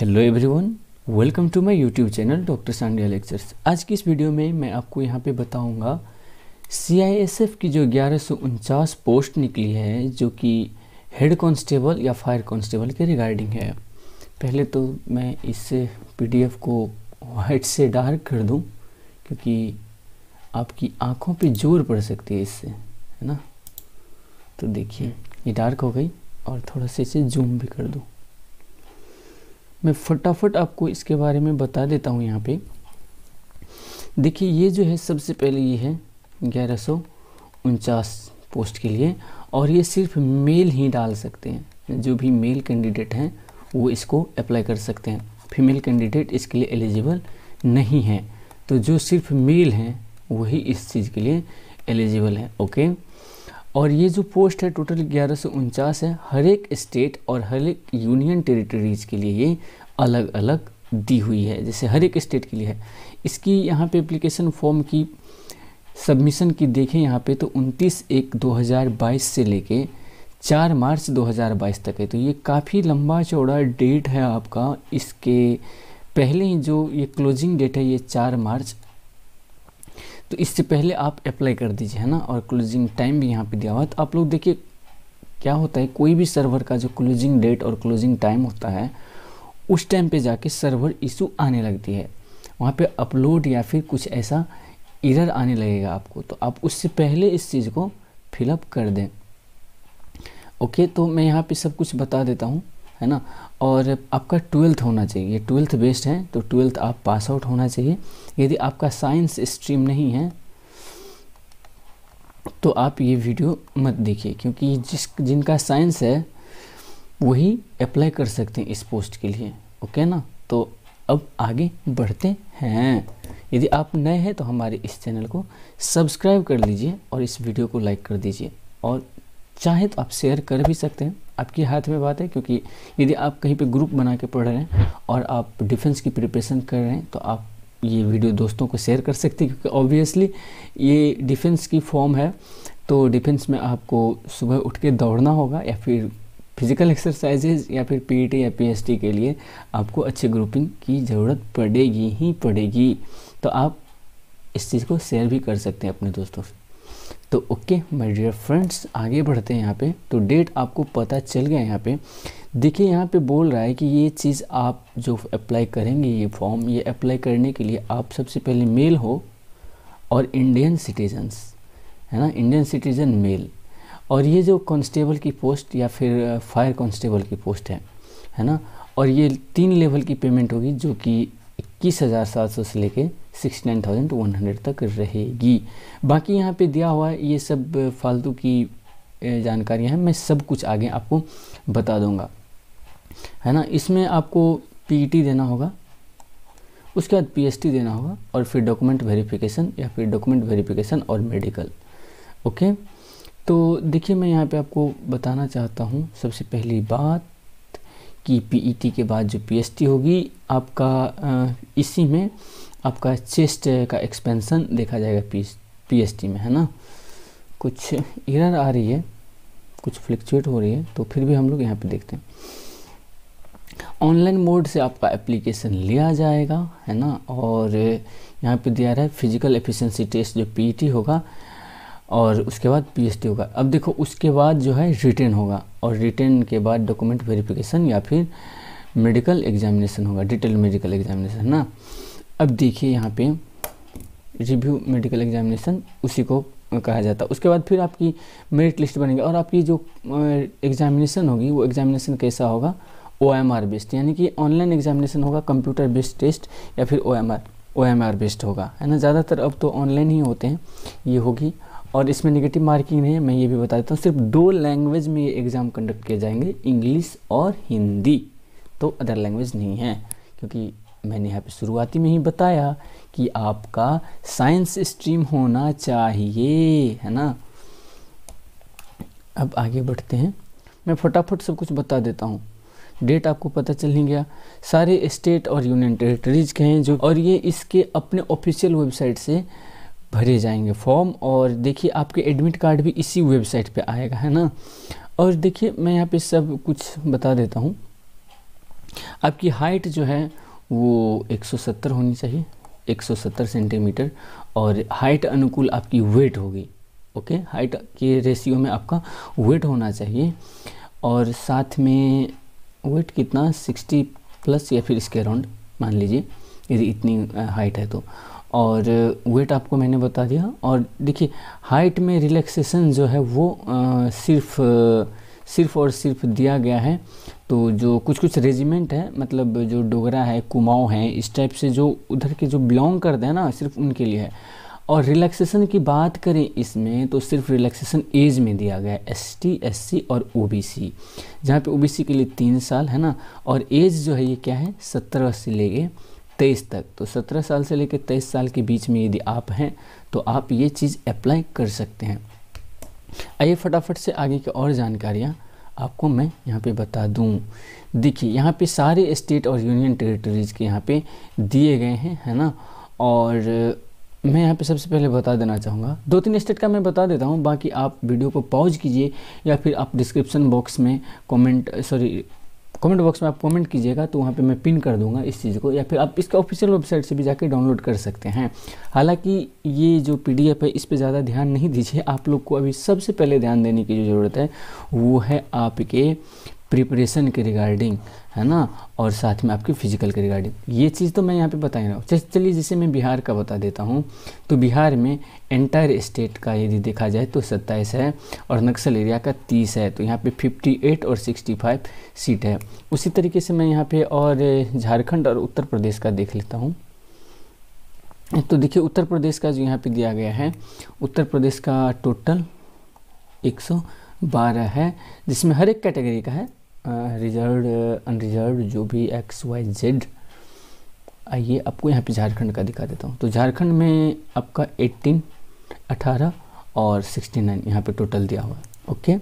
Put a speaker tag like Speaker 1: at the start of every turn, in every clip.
Speaker 1: hello everyone welcome to my YouTube channel doctor Sandhya lectures आज की इस वीडियो में मैं आपको यहाँ पे बताऊँगा सीआईएसएफ की जो ग्यारह पोस्ट निकली है जो कि हेड कांस्टेबल या फायर कांस्टेबल के रिगार्डिंग है पहले तो मैं इस पीडीएफ को वाइट से डार्क कर दूँ क्योंकि आपकी आँखों पर जोर पड़ सकती है इससे है ना तो देखिए ये डार्क हो गई और थोड़ा सा इसे जूम भी कर दूँ मैं फटाफट आपको इसके बारे में बता देता हूँ यहाँ पे देखिए ये जो है सबसे पहले ये है ग्यारह सौ उनचास पोस्ट के लिए और ये सिर्फ मेल ही डाल सकते हैं जो भी मेल कैंडिडेट हैं वो इसको अप्लाई कर सकते हैं फीमेल कैंडिडेट इसके लिए एलिजिबल नहीं है तो जो सिर्फ मेल हैं वही इस चीज़ के लिए एलिजिबल है ओके और ये जो पोस्ट है टोटल ग्यारह है हर एक स्टेट और हर एक यूनियन टेरिटरीज़ के लिए ये अलग अलग दी हुई है जैसे हर एक स्टेट के लिए है इसकी यहाँ पे एप्लीकेशन फॉर्म की सबमिशन की देखें यहाँ पे तो 29 एक 2022 से लेके 4 मार्च 2022 तक है तो ये काफ़ी लंबा चौड़ा डेट है आपका इसके पहले ही जो ये क्लोजिंग डेट है ये 4 मार्च तो इससे पहले आप अप्लाई कर दीजिए है ना और क्लोजिंग टाइम भी यहाँ पे दिया हुआ है तो आप लोग देखिए क्या होता है कोई भी सर्वर का जो क्लोजिंग डेट और क्लोजिंग टाइम होता है उस टाइम पे जाके सर्वर इशू आने लगती है वहाँ पे अपलोड या फिर कुछ ऐसा इरर आने लगेगा आपको तो आप उससे पहले इस चीज़ को फिलअप कर दें ओके तो मैं यहाँ पे सब कुछ बता देता हूँ है ना और आपका ट्वेल्थ होना चाहिए ट्वेल्थ बेस्ड है तो ट्वेल्थ आप पास आउट होना चाहिए यदि आपका साइंस स्ट्रीम नहीं है तो आप ये वीडियो मत देखिए क्योंकि जिस जिनका साइंस है वही अप्लाई कर सकते हैं इस पोस्ट के लिए ओके ना तो अब आगे बढ़ते हैं यदि आप नए हैं तो हमारे इस चैनल को सब्सक्राइब कर लीजिए और इस वीडियो को लाइक कर दीजिए और चाहे तो आप शेयर कर भी सकते हैं आपके हाथ में बात है क्योंकि यदि आप कहीं पे ग्रुप बना के पढ़ रहे हैं और आप डिफेंस की प्रिपरेशन कर रहे हैं तो आप ये वीडियो दोस्तों को शेयर कर सकते हैं क्योंकि ऑब्वियसली ये डिफेंस की फॉर्म है तो डिफेंस में आपको सुबह उठ के दौड़ना होगा या फिर फिजिकल एक्सरसाइजेज या फिर पीटी e या पीएसटी के लिए आपको अच्छे ग्रुपिंग की ज़रूरत पड़ेगी ही पड़ेगी तो आप इस चीज़ को शेयर भी कर सकते हैं अपने दोस्तों से तो ओके माय डियर फ्रेंड्स आगे बढ़ते हैं यहाँ पे तो डेट आपको पता चल गया यहाँ पे देखिए यहाँ पे बोल रहा है कि ये चीज़ आप जो अप्लाई करेंगे ये फॉर्म ये अप्लाई करने के लिए आप सबसे पहले मेल हो और इंडियन सिटीजन्स है ना इंडियन सिटीजन मेल और ये जो कांस्टेबल की पोस्ट या फिर फायर कांस्टेबल की पोस्ट है है ना और ये तीन लेवल की पेमेंट होगी जो कि इक्कीस हज़ार सात सौ से लेके sixty nine thousand one hundred तक रहेगी बाकी यहाँ पे दिया हुआ है ये सब फालतू की जानकारियाँ हैं मैं सब कुछ आगे आपको बता दूँगा है ना इसमें आपको पीईटी e देना होगा उसके बाद पीएसटी देना होगा और फिर डॉक्यूमेंट वेरिफिकेशन या फिर डॉक्यूमेंट वेरिफिकेशन और मेडिकल ओके तो देखिए मैं यहाँ पे आपको बताना चाहता हूँ सबसे पहली बात कि पीईटी e के बाद जो पीएसटी होगी आपका इसी में आपका चेस्ट का एक्सपेंसन देखा जाएगा पी पीएसटी में है ना कुछ इरर आ रही है कुछ फ्लिक्चुएट हो रही है तो फिर भी हम लोग यहाँ पे देखते हैं ऑनलाइन मोड से आपका एप्लीकेशन लिया जाएगा है ना और यहाँ पे दिया रहा है फिजिकल एफिशिएंसी टेस्ट जो पीटी e होगा और उसके बाद पीएसटी होगा अब देखो उसके बाद जो है रिटर्न होगा और रिटर्न के बाद डॉक्यूमेंट वेरिफिकेशन या फिर मेडिकल एग्जामिनेशन होगा डिटेल मेडिकल एग्जामिनेशन ना अब देखिए यहाँ पे रिव्यू मेडिकल एग्जामिनेशन उसी को कहा जाता है उसके बाद फिर आपकी मेरिट लिस्ट बनेगी और आपकी जो एग्जामिनेशन होगी वो एग्जामिनेशन कैसा होगा ओ एम आर बेस्ड यानी कि ऑनलाइन एग्जामिनेशन होगा कंप्यूटर बेस्ड टेस्ट या फिर O M R O M R based होगा है ना ज़्यादातर अब तो ऑनलाइन ही होते हैं ये होगी और इसमें निगेटिव मार्किंग नहीं है मैं ये भी बता देता हूँ सिर्फ दो लैंग्वेज में ये एग्ज़ाम कंडक्ट किए जाएंगे इंग्लिश और हिंदी तो अदर लैंग्वेज नहीं है क्योंकि मैंने यहाँ पे शुरुआती में ही बताया कि आपका साइंस स्ट्रीम होना चाहिए है ना अब आगे बढ़ते हैं मैं फटाफट सब कुछ बता देता हूँ डेट आपको पता चल नहीं गया सारे स्टेट और यूनियन टेरिटरीज के हैं जो और ये इसके अपने ऑफिशियल वेबसाइट से भरे जाएंगे फॉर्म और देखिए आपके एडमिट कार्ड भी इसी वेबसाइट पे आएगा है ना और देखिए मैं यहाँ पे सब कुछ बता देता हूँ आपकी हाइट जो है वो 170 होनी चाहिए 170 सेंटीमीटर और हाइट अनुकूल आपकी वेट होगी ओके हाइट के रेशियो में आपका वेट होना चाहिए और साथ में वेट कितना 60 प्लस या फिर इसके अराउंड मान लीजिए यदि इतनी हाइट है तो और वेट uh, आपको मैंने बता दिया और देखिए हाइट में रिलैक्सेशन जो है वो आ, uh, सिर्फ आ, uh, सिर्फ और सिर्फ दिया गया है तो जो कुछ कुछ रेजिमेंट है मतलब जो डोगरा है कुमाऊँ है इस टाइप से जो उधर के जो बिलोंग करते हैं ना सिर्फ उनके लिए है और रिलैक्सेशन की बात करें इसमें तो सिर्फ रिलैक्सेशन एज में दिया गया है एस टी एस सी और ओ बी सी जहाँ पर ओ बी सी के लिए तीन साल है ना और एज जो है ये क्या है सत्तर से ले गए तेईस तक तो सत्रह साल से लेकर तेईस साल के बीच में यदि आप हैं तो आप ये चीज़ अप्लाई कर सकते हैं आइए फटाफट से आगे की और जानकारियाँ आपको मैं यहाँ पे बता दूँ देखिए यहाँ पे सारे स्टेट और यूनियन टेरिटरीज़ के यहाँ पे दिए गए हैं है ना और मैं यहाँ पे सबसे पहले बता देना चाहूँगा दो तीन स्टेट का मैं बता देता हूँ बाकी आप वीडियो को पॉज कीजिए या फिर आप डिस्क्रिप्शन बॉक्स में कमेंट सॉरी कमेंट बॉक्स में आप कमेंट कीजिएगा तो वहाँ पे मैं पिन कर दूंगा इस चीज़ को या फिर आप इसका ऑफिशियल वेबसाइट से भी जाके डाउनलोड कर सकते हैं हालांकि ये जो पीडीएफ है इस पे ज़्यादा ध्यान नहीं दीजिए आप लोग को अभी सबसे पहले ध्यान देने की जो ज़रूरत है वो है आपके प्रिपरेशन के रिगार्डिंग है ना और साथ में आपकी फ़िजिकल के रिगार्डिंग ये चीज़ तो मैं यहाँ पे बता ही रहा हूँ चलिए जैसे मैं बिहार का बता देता हूँ तो बिहार में एंटायर स्टेट का यदि देखा जाए तो सत्ताईस है और नक्सल एरिया का तीस है तो यहाँ पे फिफ्टी एट और सिक्सटी फाइव सीट है उसी तरीके से मैं यहाँ पर और झारखंड और उत्तर प्रदेश का देख लेता हूँ तो देखिए उत्तर प्रदेश का जो यहाँ पर दिया गया है उत्तर प्रदेश का टोटल एक बारह है जिसमें हर एक कैटेगरी का है रिजर्व अनरिजर्व जो भी एक्स वाई जेड आइए आपको यहाँ पे झारखंड का दिखा देता हूँ तो झारखंड में आपका 18 18 और 69 नाइन यहाँ पर टोटल दिया हुआ ओके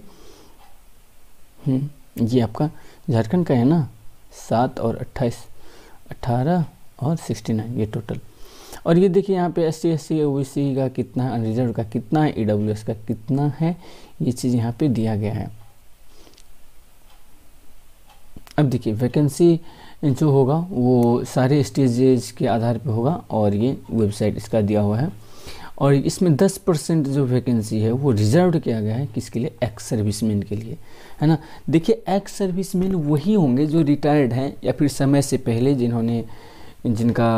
Speaker 1: हम्म, ये आपका झारखंड का है ना सात और अट्ठाईस अट्ठारह और सिक्सटी नाइन ये टोटल और ये देखिए यहाँ पे S T S C C का कितना अनरिजर्व का कितना है ई डब्ल्यू एस का कितना है ये चीज़ यहाँ पे दिया गया है अब देखिए वैकेंसी जो होगा वो सारे स्टेजेज के आधार पे होगा और ये वेबसाइट इसका दिया हुआ है और इसमें 10 परसेंट जो वैकेंसी है वो रिजर्व किया गया है किसके लिए एक्स सर्विसमैन के लिए है ना देखिए एक्स सर्विसमैन वही होंगे जो रिटायर्ड हैं या फिर समय से पहले जिन्होंने जिनका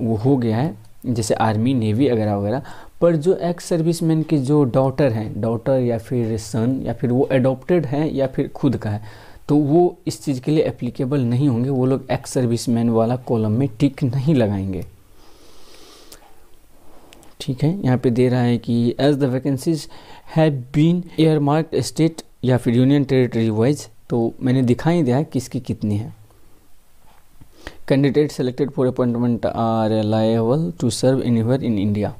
Speaker 1: वो हो गया है जैसे आर्मी नेवी वगैरह वगैरह पर जो एक्स सर्विसमैन के जो डॉटर हैं डॉटर या फिर सन या फिर वो एडोप्टेड हैं या फिर खुद का है तो वो इस चीज़ के लिए एप्लीकेबल नहीं होंगे वो लोग एक्स सर्विस मैन वाला कॉलम में टिक नहीं लगाएंगे ठीक है यहाँ पे दे रहा है कि as the vacancies have been earmarked state या फिर यूनियन टेरिटरी वाइज तो मैंने दिखाई दिया है किसकी कितनी है candidate selected for appointment are liable to serve in in India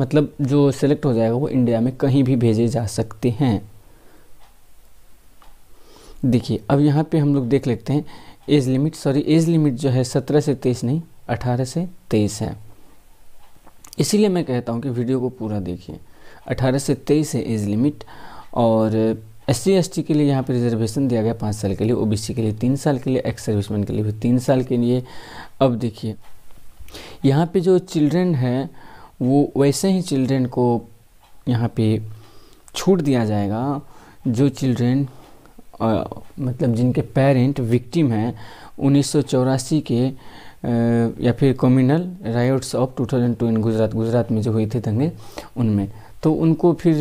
Speaker 1: मतलब जो सेलेक्ट हो जाएगा वो इंडिया में कहीं भी भेजे जा सकते हैं देखिए अब यहाँ पे हम लोग देख लेते हैं age limit sorry age limit जो है सत्रह से तेईस नहीं अठारह से तेईस है इसीलिए मैं कहता हूँ कि वीडियो को पूरा देखिए अठारह से तेईस है एज लिमिट और एस सी के लिए यहाँ पर रिजर्वेशन दिया गया पाँच साल के लिए ओबीसी के लिए तीन साल के लिए एक्स सर्विसमैन के लिए भी तीन साल के लिए अब देखिए यहाँ पे जो चिल्ड्रेन है वो वैसे ही चिल्ड्रेन को यहाँ पे छूट दिया जाएगा जो चिल्ड्रेन आ, मतलब जिनके पेरेंट विक्टिम हैं उन्नीस के या फिर communal riots of 2002 in Gujarat Gujarat में जो हुए थे दंगे उनमें तो उनको फिर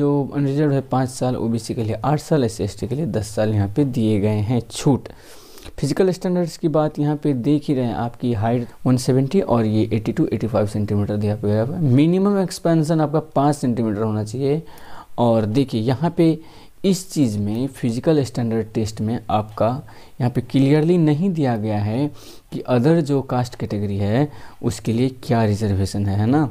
Speaker 1: जो अनरिजर्व है पाँच साल ओबीसी के लिए आठ साल एस एस के लिए दस साल यहाँ पे दिए गए हैं छूट फिजिकल स्टैंडर्ड्स की बात यहाँ पे देख ही रहे हैं आपकी हाइट 170 और ये 82 85 सेंटीमीटर दिया गया मिनिमम एक्सपेंसन आपका पाँच सेंटीमीटर होना चाहिए और देखिए यहाँ पे इस चीज़ में फिज़िकल स्टैंडर्ड टेस्ट में आपका यहाँ पे क्लियरली नहीं दिया गया है कि अदर जो कास्ट कैटेगरी है उसके लिए क्या रिजर्वेशन है है ना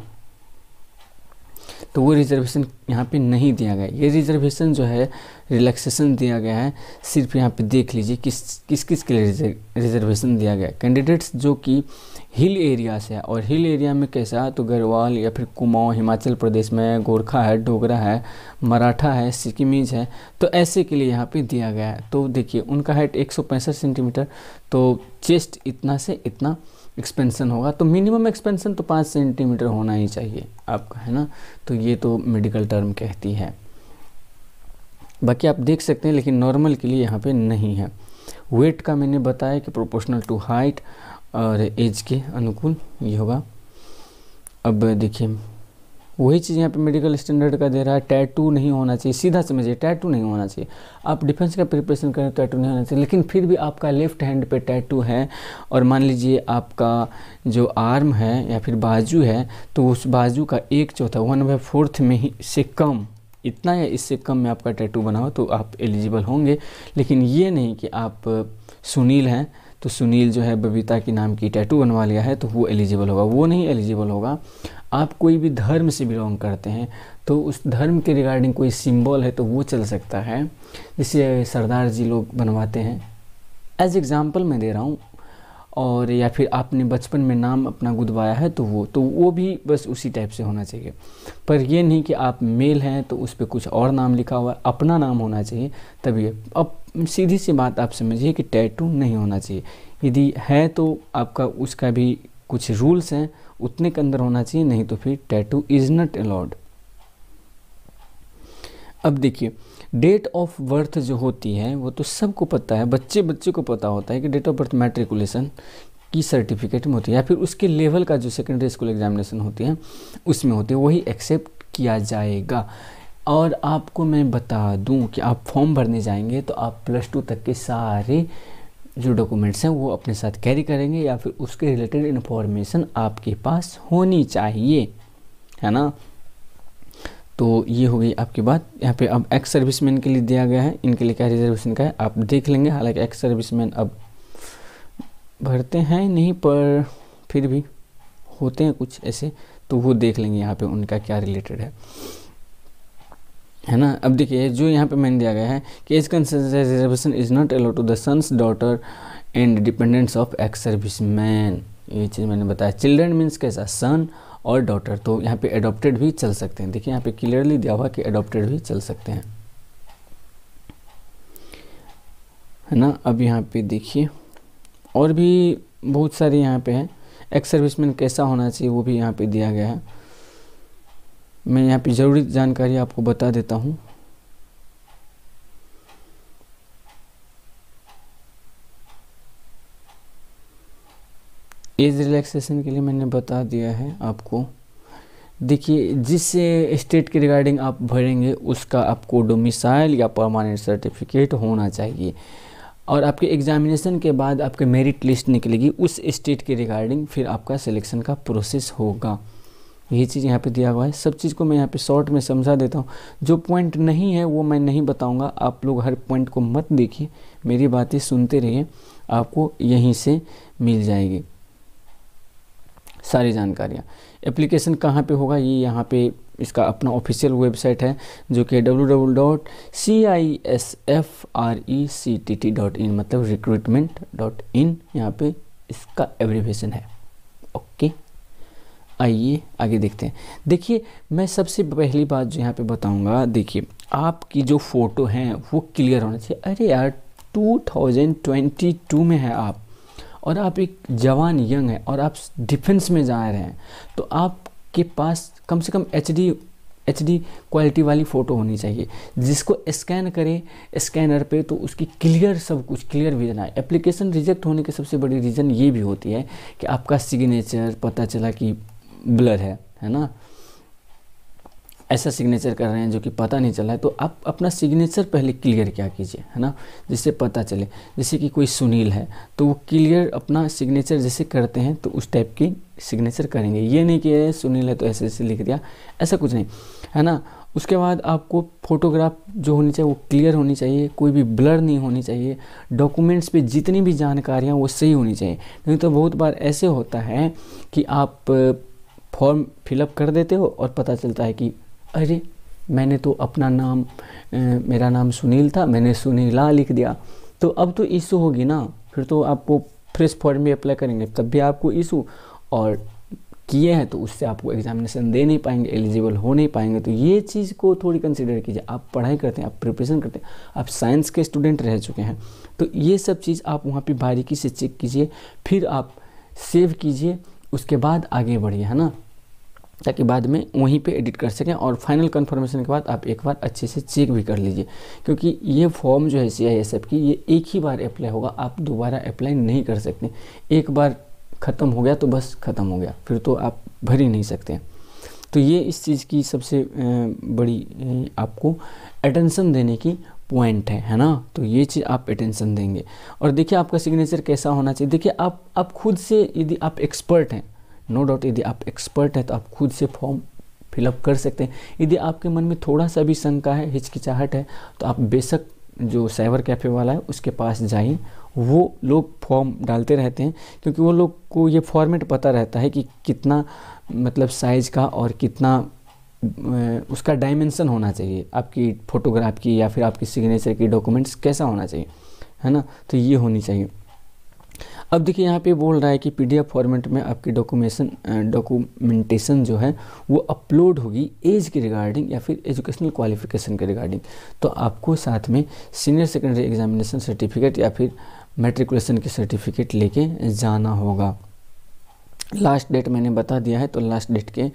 Speaker 1: तो वो रिजर्वेशन यहाँ पे नहीं दिया गया ये रिजर्वेशन जो है रिलैक्सेशन दिया गया है सिर्फ यहाँ पे देख लीजिए किस किस किस के लिए रिजर्वेशन दिया गया कैंडिडेट्स जो कि हिल एरिया से है और हिल एरिया में कैसा तो गढ़वाल या फिर कुमाऊँ हिमाचल प्रदेश में गोरखा है डोगरा है मराठा है सिक्किमीज है तो ऐसे के लिए यहाँ पर दिया गया है तो देखिए उनका हाइट एक सेंटीमीटर तो चेस्ट इतना से इतना एक्सपेंसन होगा तो मिनिमम एक्सपेंसन तो पाँच सेंटीमीटर होना ही चाहिए आपका है ना तो ये तो मेडिकल टर्म कहती है बाकी आप देख सकते हैं लेकिन नॉर्मल के लिए यहाँ पे नहीं है वेट का मैंने बताया कि प्रोपोर्शनल टू हाइट और एज के अनुकूल ये होगा अब देखिए वही चीज़ यहाँ पे मेडिकल स्टैंडर्ड का दे रहा है टैटू नहीं होना चाहिए सीधा समझिए टैटू नहीं होना चाहिए आप डिफेंस का प्रिपरेशन करें तो टैटू नहीं होना चाहिए लेकिन फिर भी आपका लेफ्ट हैंड पे टैटू है और मान लीजिए आपका जो आर्म है या फिर बाजू है तो उस बाजू का एक चौथा वन बाई फोर्थ में ही से कम इतना या इससे कम में आपका टैटू बना हो तो आप एलिजिबल होंगे लेकिन ये नहीं कि आप सुनील हैं तो सुनील जो है बबीता के नाम की टैटू बनवा लिया है तो वो एलिजिबल होगा वो नहीं एलिजिबल होगा आप कोई भी धर्म से बिलोंग करते हैं तो उस धर्म के रिगार्डिंग कोई सिंबल है तो वो चल सकता है जिसे सरदार जी लोग बनवाते हैं एज एग्ज़ाम्पल मैं दे रहा हूँ और या फिर आपने बचपन में नाम अपना गुदवाया है तो वो तो वो भी बस उसी टाइप से होना चाहिए पर ये नहीं कि आप मेल हैं तो उस पर कुछ और नाम लिखा हुआ है अपना नाम होना चाहिए तभी अब सीधी सी बात आप समझिए कि टैटू नहीं होना चाहिए यदि है तो आपका उसका भी कुछ रूल्स हैं उतने के अंदर होना चाहिए नहीं तो फिर टैटू इज़ नॉट अलाउड अब देखिए डेट ऑफ बर्थ जो होती है वो तो सबको पता है बच्चे बच्चे को पता होता है कि डेट ऑफ बर्थ मैट्रिकुलेशन की सर्टिफिकेट में होती है या फिर उसके लेवल का जो सेकेंडरी स्कूल एग्जामिनेशन होती है उसमें होती है वही एक्सेप्ट किया जाएगा और आपको मैं बता दूं कि आप फॉर्म भरने जाएंगे तो आप प्लस टू तक के सारे जो डॉक्यूमेंट्स हैं वो अपने साथ कैरी करेंगे या फिर उसके रिलेटेड इन्फॉर्मेशन आपके पास होनी चाहिए है ना तो ये हो गई आपकी बात यहाँ पे अब एक्स सर्विसमैन के लिए दिया गया है इनके लिए क्या रिजर्वेशन का है आप देख लेंगे हालांकि एक्स सर्विसमैन अब भरते हैं नहीं पर फिर भी होते हैं कुछ ऐसे तो वो देख लेंगे यहाँ पे उनका क्या रिलेटेड है है ना अब देखिए जो यहाँ पे मैंने दिया गया है कि age concern reservation is not allowed to the sons daughter and dependents of ex service man ये चीज़ मैंने बताया चिल्ड्रन मीन्स कैसा सन और डॉटर तो यहाँ पे अडोप्टेड भी चल सकते हैं देखिए यहाँ पे क्लियरली दिया हुआ कि अडोप्टेड भी चल सकते हैं है ना अब यहाँ पे देखिए और भी बहुत सारे यहाँ पे हैं एक्स सर्विसमैन कैसा होना चाहिए वो भी यहाँ पे दिया गया है मैं यहाँ पे ज़रूरी जानकारी आपको बता देता हूँ एज रिलैक्सेशन के लिए मैंने बता दिया है आपको देखिए जिस स्टेट के रिगार्डिंग आप भरेंगे उसका आपको डोमिसाइल या परमानेंट सर्टिफिकेट होना चाहिए और आपके एग्जामिनेशन के बाद आपके मेरिट लिस्ट निकलेगी उस स्टेट के रिगार्डिंग फिर आपका सिलेक्शन का प्रोसेस होगा ये चीज़ यहाँ पे दिया हुआ है सब चीज़ को मैं यहाँ पे शॉर्ट में समझा देता हूँ जो पॉइंट नहीं है वो मैं नहीं बताऊँगा आप लोग हर पॉइंट को मत देखिए मेरी बातें सुनते रहिए आपको यहीं से मिल जाएगी सारी जानकारियाँ एप्लीकेशन कहाँ पे होगा ये यहाँ पे इसका अपना ऑफिशियल वेबसाइट है जो कि W W dot C I S F R E C T T dot in मतलब रिक्रूटमेंट डॉट इन यहाँ पर इसका एवरीवेशन है ओके आइए आगे देखते हैं देखिए मैं सबसे पहली बात जो यहाँ पे बताऊँगा देखिए आपकी जो फ़ोटो हैं वो क्लियर होना चाहिए अरे यार 2022 में है आप और आप एक जवान यंग हैं और आप डिफेंस में जा रहे हैं तो आपके पास कम से कम H D H D quality वाली फ़ोटो होनी चाहिए जिसको स्कैन करें स्कैनर पे तो उसकी क्लियर सब कुछ क्लियर विजन आए एप्लीकेशन रिजेक्ट होने के सबसे बड़ी रीज़न ये भी होती है कि आपका सिग्नेचर पता चला कि ब्लर है है ना ऐसा सिग्नेचर कर रहे हैं जो कि पता नहीं चला है तो आप अपना सिग्नेचर पहले क्लियर क्या कीजिए है ना जिससे पता चले जैसे कि कोई सुनील है तो वो क्लियर अपना सिग्नेचर जैसे करते हैं तो उस टाइप की सिग्नेचर करेंगे ये नहीं कि सुनील है तो ऐसे ऐसे लिख दिया ऐसा कुछ नहीं है ना उसके बाद आपको फोटोग्राफ जो होनी चाहिए वो क्लियर होनी चाहिए कोई भी ब्लर नहीं होनी चाहिए डॉक्यूमेंट्स पे जितनी भी जानकारियाँ वो सही होनी चाहिए नहीं तो बहुत बार ऐसे होता है कि आप फॉर्म फिलअप कर देते हो और पता चलता है कि अरे मैंने तो अपना नाम मेरा नाम सुनील था मैंने सुनीला लिख दिया तो अब तो इशू होगी ना फिर तो आपको फ्रेश फॉर्म भी अप्लाई करेंगे तब भी आपको इशू और किए हैं तो उससे आपको एग्जामिनेशन दे नहीं पाएंगे एलिजिबल हो नहीं पाएंगे तो ये चीज़ को थोड़ी कंसिडर कीजिए आप पढ़ाई करते हैं आप प्रिपरेशन करते हैं आप साइंस के स्टूडेंट रह चुके हैं तो ये सब चीज़ आप वहाँ पे बारीकी से चेक कीजिए फिर आप सेव कीजिए उसके बाद आगे बढ़िए है ना ताकि बाद में वहीं पे एडिट कर सकें और फाइनल कंफर्मेशन के बाद आप एक बार अच्छे से चेक भी कर लीजिए क्योंकि ये फॉर्म जो है सी की ये एक ही बार अप्लाई होगा आप दोबारा अप्लाई नहीं कर सकते एक बार ख़त्म हो गया तो बस ख़त्म हो गया फिर तो आप भर ही नहीं सकते तो ये इस चीज़ की सबसे बड़ी आपको अटेंशन देने की पॉइंट है है ना तो ये चीज़ आप अटेंसन देंगे और देखिए आपका सिग्नेचर कैसा होना चाहिए देखिए आप आप खुद से यदि आप एक्सपर्ट हैं नो डाउट यदि आप एक्सपर्ट है तो आप खुद से फॉर्म फिलअप कर सकते हैं यदि आपके मन में थोड़ा सा भी शंका है हिचकिचाहट है तो आप बेशक जो साइबर कैफ़े वाला है उसके पास जाइए वो लोग फॉर्म डालते रहते हैं क्योंकि वो लोग को ये फॉर्मेट पता रहता है कि कितना मतलब साइज़ का और कितना उसका डायमेंसन होना चाहिए आपकी फ़ोटोग्राफ की या फिर आपकी सिग्नेचर की डॉक्यूमेंट्स कैसा होना चाहिए है ना तो ये होनी चाहिए अब देखिए यहाँ पे बोल रहा है कि पीडीएफ फॉर्मेट में आपकी डॉक्यूमेशन डॉक्यूमेंटेशन जो है वो अपलोड होगी एज के रिगार्डिंग या फिर एजुकेशनल क्वालिफिकेशन के रिगार्डिंग तो आपको साथ में सीनियर सेकेंडरी एग्जामिनेशन सर्टिफिकेट या फिर मेट्रिकुलेशन के सर्टिफिकेट लेके जाना होगा लास्ट डेट मैंने बता दिया है तो लास्ट डेट के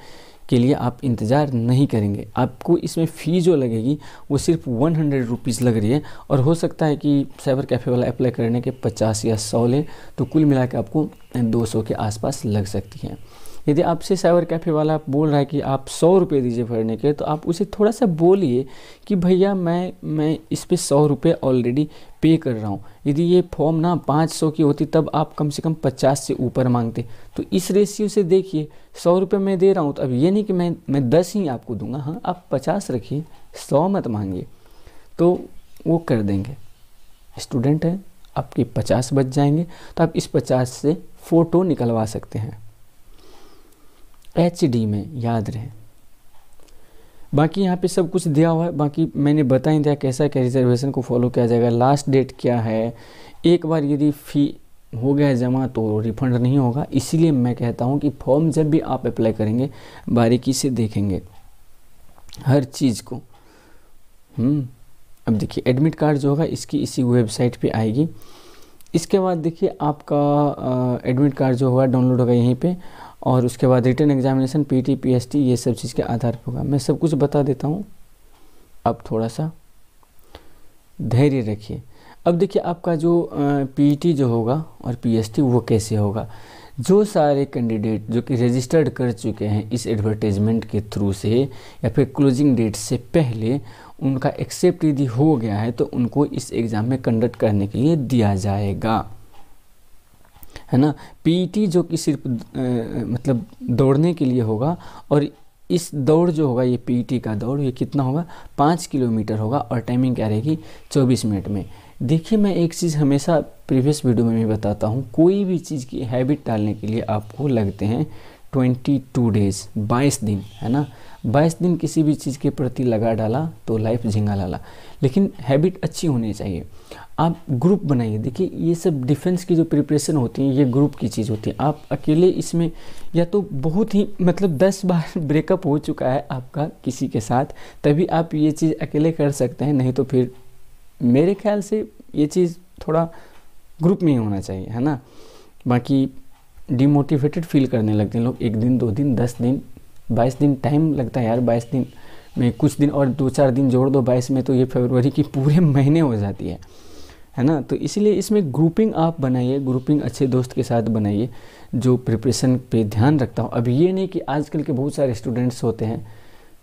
Speaker 1: के लिए आप इंतज़ार नहीं करेंगे आपको इसमें फ़ी जो लगेगी वो सिर्फ वन हंड्रेड रुपीज़ लग रही है और हो सकता है कि साइबर कैफ़े वाला अप्लाई करने के पचास या सौ ले तो कुल मिला के आपको दो सौ के आसपास लग सकती है यदि आपसे साइबर कैफ़े वाला बोल रहा है कि आप सौ रुपये दीजिए भरने के तो आप उसे थोड़ा सा बोलिए कि भैया मैं मैं इस पर सौ रुपये ऑलरेडी पे कर रहा हूँ यदि ये फॉर्म ना पाँच सौ की होती तब आप कम से कम पचास से ऊपर मांगते तो इस रेशियो से देखिए सौ रुपये मैं दे रहा हूँ तो अब ये नहीं कि मैं मैं दस ही आपको दूंगा हाँ आप पचास रखिए सौ मत मांगिए तो वो कर देंगे स्टूडेंट हैं आपके पचास बच जाएंगे तो आप इस पचास से फ़ोटो निकलवा सकते हैं एच डी में याद रहे बाकी यहाँ पे सब कुछ दिया हुआ है बाकी मैंने बता ही दिया कैसा क्या रिजर्वेशन को फॉलो किया जाएगा लास्ट डेट क्या है एक बार यदि फ़ी हो गया जमा तो रिफंड नहीं होगा इसीलिए मैं कहता हूँ कि फॉर्म जब भी आप अप्लाई करेंगे बारीकी से देखेंगे हर चीज़ को हम्म, अब देखिए एडमिट कार्ड जो होगा इसकी इसी वेबसाइट पे आएगी इसके बाद देखिए आपका एडमिट कार्ड जो होगा डाउनलोड होगा यहीं पर और उसके बाद रिटर्न एग्जामिनेशन पीटी पीएसटी ये सब चीज़ के आधार पर होगा मैं सब कुछ बता देता हूँ अब थोड़ा सा धैर्य रखिए अब देखिए आपका जो पीटी जो होगा और पीएसटी वो कैसे होगा जो सारे कैंडिडेट जो कि रजिस्टर्ड कर चुके हैं इस एडवर्टाइजमेंट के थ्रू से या फिर क्लोजिंग डेट से पहले उनका एक्सेप्ट यदि हो गया है तो उनको इस एग्ज़ाम में कंडक्ट करने के लिए दिया जाएगा है ना पीटी जो कि सिर्फ मतलब दौड़ने के लिए होगा और इस दौड़ जो होगा ये पीटी का दौड़ ये कितना होगा पाँच किलोमीटर होगा और टाइमिंग क्या रहेगी चौबीस मिनट में देखिए मैं एक चीज़ हमेशा प्रीवियस वीडियो में भी बताता हूँ कोई भी चीज़ की हैबिट डालने के लिए आपको लगते हैं ट्वेंटी टू डेज बाईस दिन है ना बाईस दिन किसी भी चीज़ के प्रति लगा डाला तो लाइफ झिंगा डाला लेकिन हैबिट अच्छी होनी चाहिए आप ग्रुप बनाइए देखिए ये सब डिफेंस की जो प्रिपरेशन होती है ये ग्रुप की चीज़ होती है आप अकेले इसमें या तो बहुत ही मतलब दस बार ब्रेकअप हो चुका है आपका किसी के साथ तभी आप ये चीज़ अकेले कर सकते हैं नहीं तो फिर मेरे ख्याल से ये चीज़ थोड़ा ग्रुप में ही होना चाहिए है ना बाकी डिमोटिवेटेड फील करने लगते हैं लोग एक दिन दो दिन दस दिन बाईस दिन टाइम लगता है यार बाईस दिन में कुछ दिन और दो चार दिन जोड़ दो बाईस में तो ये फरवरी की पूरे महीने हो जाती है है ना तो इसलिए इसमें ग्रुपिंग आप बनाइए ग्रुपिंग अच्छे दोस्त के साथ बनाइए जो प्रिपरेशन पे ध्यान रखता हो अब ये नहीं कि आजकल के बहुत सारे स्टूडेंट्स होते हैं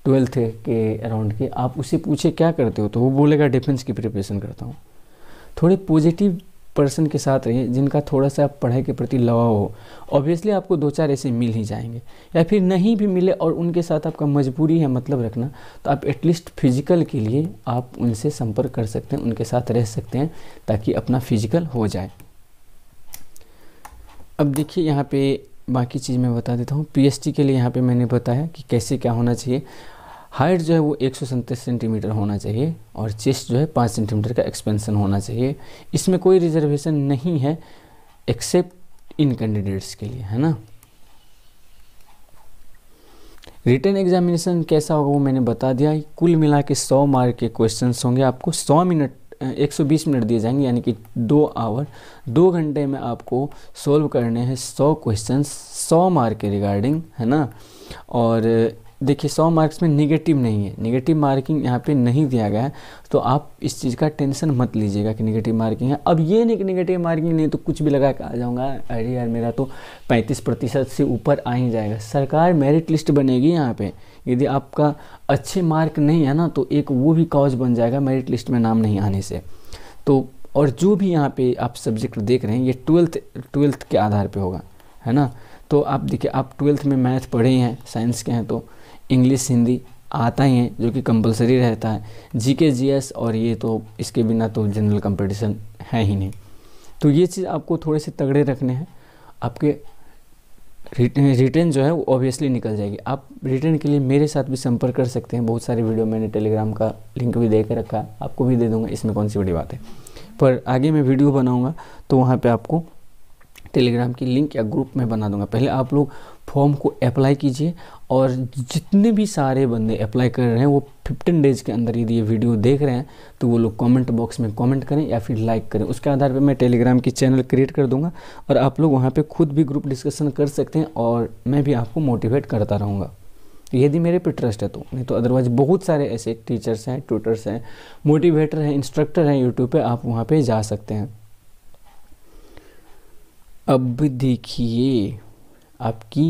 Speaker 1: ट्वेल्थ के अराउंड के आप उसे पूछे क्या करते हो तो वो बोलेगा डिफेंस की प्रिपरेशन करता हूँ थोड़े पॉजिटिव पर्सन के साथ रहें जिनका थोड़ा सा पढ़ाई के प्रति लगाव हो ऑब्वियसली आपको दो चार ऐसे मिल ही जाएंगे या फिर नहीं भी मिले और उनके साथ आपका मजबूरी है मतलब रखना तो आप एटलीस्ट फिजिकल के लिए आप उनसे संपर्क कर सकते हैं उनके साथ रह सकते हैं ताकि अपना फिजिकल हो जाए अब देखिए यहाँ पे बाकी चीज़ मैं बता देता हूँ पीएचडी के लिए यहाँ पे मैंने बताया कि कैसे क्या होना चाहिए हाइट जो है वो एक सेंटीमीटर होना चाहिए और चेस्ट जो है पाँच सेंटीमीटर का एक्सपेंसन होना चाहिए इसमें कोई रिजर्वेशन नहीं है एक्सेप्ट इन कैंडिडेट्स के लिए है ना रिटर्न एग्जामिनेशन कैसा होगा वो मैंने बता दिया कुल मिला के सौ मार्क के क्वेश्चन होंगे आपको सौ मिनट 120 मिनट दिए जाएंगे यानी कि दो आवर दो घंटे में आपको सोल्व करने हैं सौ क्वेश्चन सौ मार्क के रिगार्डिंग है ना और देखिए सौ मार्क्स में निगेटिव नहीं है निगेटिव मार्किंग यहाँ पे नहीं दिया गया है तो आप इस चीज़ का टेंशन मत लीजिएगा कि निगेटिव मार्किंग है अब ये नहीं कि निगेटिव मार्किंग नहीं तो कुछ भी लगा के आ जाऊँगा अरे यार मेरा तो पैंतीस प्रतिशत से ऊपर आ ही जाएगा सरकार मेरिट लिस्ट बनेगी यहाँ पर यदि आपका अच्छे मार्क नहीं है ना तो एक वो भी कॉज बन जाएगा मेरिट लिस्ट में नाम नहीं आने से तो और जो भी यहाँ पे आप सब्जेक्ट देख रहे हैं ये ट्वेल्थ ट्वेल्थ के आधार पे होगा है ना तो आप देखिए आप ट्वेल्थ में मैथ पढ़े हैं साइंस के हैं तो इंग्लिश हिंदी आता ही है जो कि कंपलसरी रहता है जी एस और ये तो इसके बिना तो जनरल कंपटीशन है ही नहीं तो ये चीज़ आपको थोड़े से तगड़े रखने हैं आपके रिटर्न जो है वो ऑब्वियसली निकल जाएगी आप रिटर्न के लिए मेरे साथ भी संपर्क कर सकते हैं बहुत सारे वीडियो मैंने टेलीग्राम का लिंक भी दे कर रखा है आपको भी दे दूंगा इसमें कौन सी बड़ी बात है पर आगे मैं वीडियो बनाऊँगा तो वहाँ पर आपको टेलीग्राम की लिंक या ग्रुप में बना दूंगा पहले आप लोग फॉर्म को अप्लाई कीजिए और जितने भी सारे बंदे अप्लाई कर रहे हैं वो 15 डेज़ के अंदर यदि ये वीडियो देख रहे हैं तो वो लोग कमेंट बॉक्स में कमेंट करें या फिर लाइक करें उसके आधार पर मैं टेलीग्राम की चैनल क्रिएट कर दूंगा और आप लोग वहाँ पर खुद भी ग्रुप डिस्कशन कर सकते हैं और मैं भी आपको मोटिवेट करता रहूँगा यदि मेरे पे ट्रस्ट है तो नहीं तो अदरवाइज बहुत सारे ऐसे टीचर्स हैं ट्यूटर्स हैं मोटिवेटर हैं इंस्ट्रक्टर हैं यूट्यूब पर आप वहाँ पर जा सकते हैं अब देखिए आपकी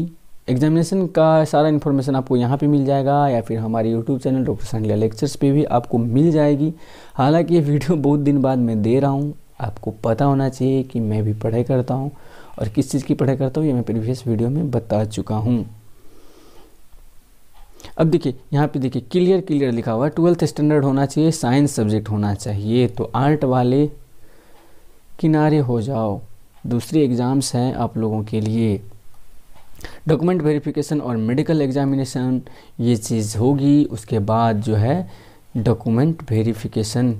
Speaker 1: एग्जामिनेशन का सारा इन्फॉर्मेशन आपको यहाँ पे मिल जाएगा या फिर हमारे YouTube channel doctor Sangliya lectures पे भी आपको मिल जाएगी हालांकि ये वीडियो बहुत दिन बाद मैं दे रहा हूँ आपको पता होना चाहिए कि मैं भी पढ़ाई करता हूँ और किस चीज़ की पढ़ाई करता हूँ ये मैं प्रीवियस वीडियो में बता चुका हूँ अब देखिए यहाँ पे देखिए क्लियर क्लियर लिखा हुआ है ट्वेल्थ स्टैंडर्ड होना चाहिए साइंस सब्जेक्ट होना चाहिए तो आर्ट वाले किनारे हो जाओ दूसरी एग्ज़ाम्स हैं आप लोगों के लिए डॉक्यूमेंट वेरिफिकेशन और मेडिकल एग्जामिनेशन ये चीज़ होगी उसके बाद जो है डॉक्यूमेंट वेरिफिकेशन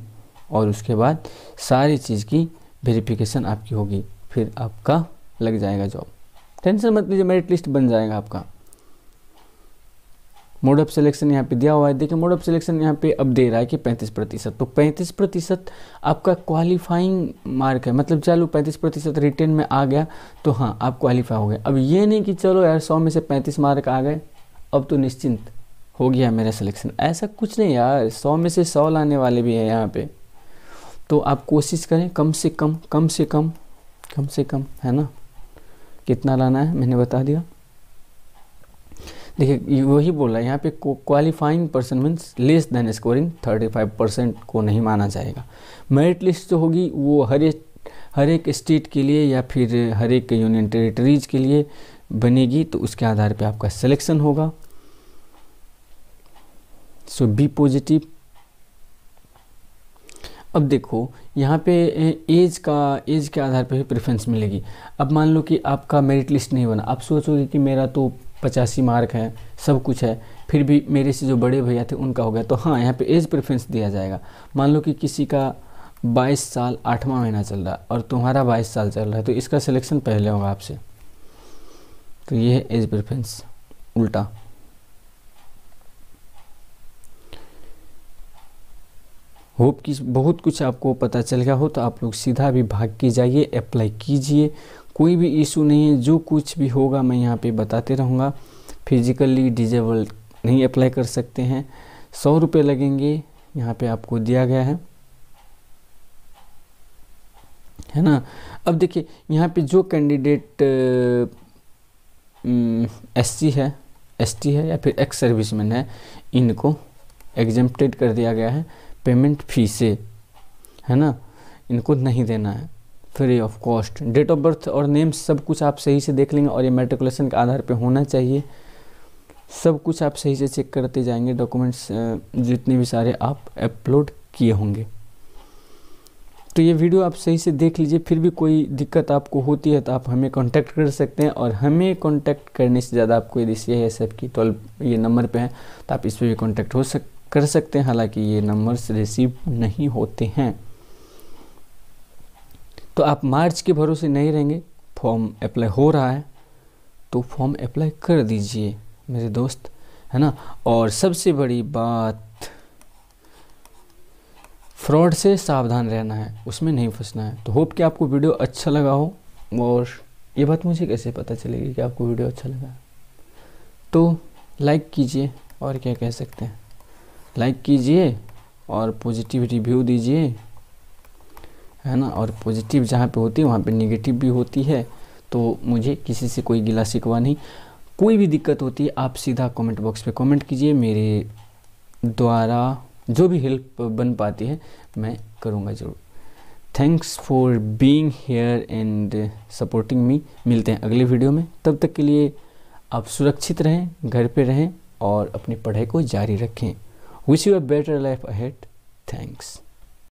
Speaker 1: और उसके बाद सारी चीज़ की वेरिफिकेशन आपकी होगी फिर आपका लग जाएगा जॉब टेंशन मत लीजिए मेरिट लिस्ट बन जाएगा आपका मोड ऑफ सिलेक्शन यहाँ पे दिया हुआ है देखिए मोड ऑफ सिलेक्शन यहाँ पे अब दे रहा है कि 35 प्रतिशत तो 35 प्रतिशत आपका क्वालिफाइंग मार्क है मतलब चलो 35 प्रतिशत रिटर्न में आ गया तो हाँ आप क्वालिफाई हो गए अब ये नहीं कि चलो यार 100 में से 35 मार्क आ गए अब तो निश्चिंत हो गया मेरा सिलेक्शन ऐसा कुछ नहीं यार सौ में से सौ लाने वाले भी हैं यहाँ पर तो आप कोशिश करें कम से कम कम से कम कम से कम है ना कितना लाना है मैंने बता दिया देखिए वही बोल रहा है यहाँ पे qualifying person means less than scoring 35 percent को नहीं माना जाएगा मेरिट लिस्ट जो होगी वो हर एक हर एक स्टेट के लिए या फिर हर एक यूनियन टेरिटरीज के लिए बनेगी तो उसके आधार पे आपका सिलेक्शन होगा सो बी पॉजिटिव अब देखो यहाँ पे एज का एज के आधार पे भी प्रेफरेंस मिलेगी अब मान लो कि आपका मेरिट लिस्ट नहीं बना आप सोचोगे कि मेरा तो पचासी मार्क है सब कुछ है फिर भी मेरे से जो बड़े भैया थे उनका हो गया तो हाँ यहाँ पे एज प्रेफरेंस दिया जाएगा मान लो कि किसी का 22 साल आठवां महीना चल रहा है और तुम्हारा 22 साल चल रहा है तो इसका सिलेक्शन पहले होगा आपसे तो ये है एज प्रेफरेंस उल्टा होप कि बहुत कुछ आपको पता चल गया हो तो आप लोग सीधा भी भाग के जाइए अप्लाई कीजिए कोई भी इशू नहीं है जो कुछ भी होगा मैं यहाँ पे बताते रहूँगा फिजिकली डिजेबल नहीं अप्लाई कर सकते हैं सौ रुपये लगेंगे यहाँ पे आपको दिया गया है है ना अब देखिए यहाँ पे जो कैंडिडेट एस सी है एस टी है या फिर एक्स सर्विसमैन है इनको एग्जेप्टेड कर दिया गया है पेमेंट फी से है ना इनको नहीं देना है free of cost date of birth और नेम सब कुछ आप सही से देख लेंगे और ये मेट्रिकुलेशन के आधार पे होना चाहिए सब कुछ आप सही से चेक करते जाएंगे डॉक्यूमेंट्स जितने भी सारे आप अपलोड किए होंगे तो ये वीडियो आप सही से देख लीजिए फिर भी कोई दिक्कत आपको होती है तो आप हमें कांटेक्ट कर सकते हैं और हमें कांटेक्ट करने से ज़्यादा आपको यदि सी आई की ट्वेल्व ये नंबर पे है तो आप इस पर भी कांटेक्ट हो सक कर सकते हैं हालांकि ये नंबर्स रिसीव नहीं होते हैं तो आप मार्च के भरोसे नहीं रहेंगे फॉर्म अप्लाई हो रहा है तो फॉर्म अप्लाई कर दीजिए मेरे दोस्त है ना और सबसे बड़ी बात फ्रॉड से सावधान रहना है उसमें नहीं फंसना है तो होप कि आपको वीडियो अच्छा लगा हो और ये बात मुझे कैसे पता चलेगी कि आपको वीडियो अच्छा लगा तो लाइक कीजिए और क्या कह सकते हैं लाइक कीजिए और पॉजिटिव रिव्यू दीजिए है ना और पॉजिटिव जहाँ पे होती है वहाँ पे नेगेटिव भी होती है तो मुझे किसी से कोई गिला सिकवा नहीं कोई भी दिक्कत होती है आप सीधा कमेंट बॉक्स पे कमेंट कीजिए मेरे द्वारा जो भी हेल्प बन पाती है मैं करूँगा ज़रूर thanks for being here and supporting me मिलते हैं अगले वीडियो में तब तक के लिए आप सुरक्षित रहें घर पर रहें और अपनी पढ़ाई को जारी रखें wish you a better life ahead thanks